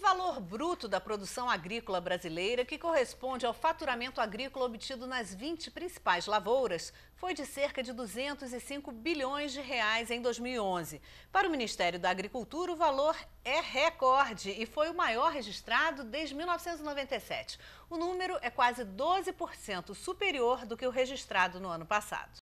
valor bruto da produção agrícola brasileira, que corresponde ao faturamento agrícola obtido nas 20 principais lavouras, foi de cerca de 205 bilhões de reais em 2011. Para o Ministério da Agricultura, o valor é recorde e foi o maior registrado desde 1997. O número é quase 12% superior do que o registrado no ano passado.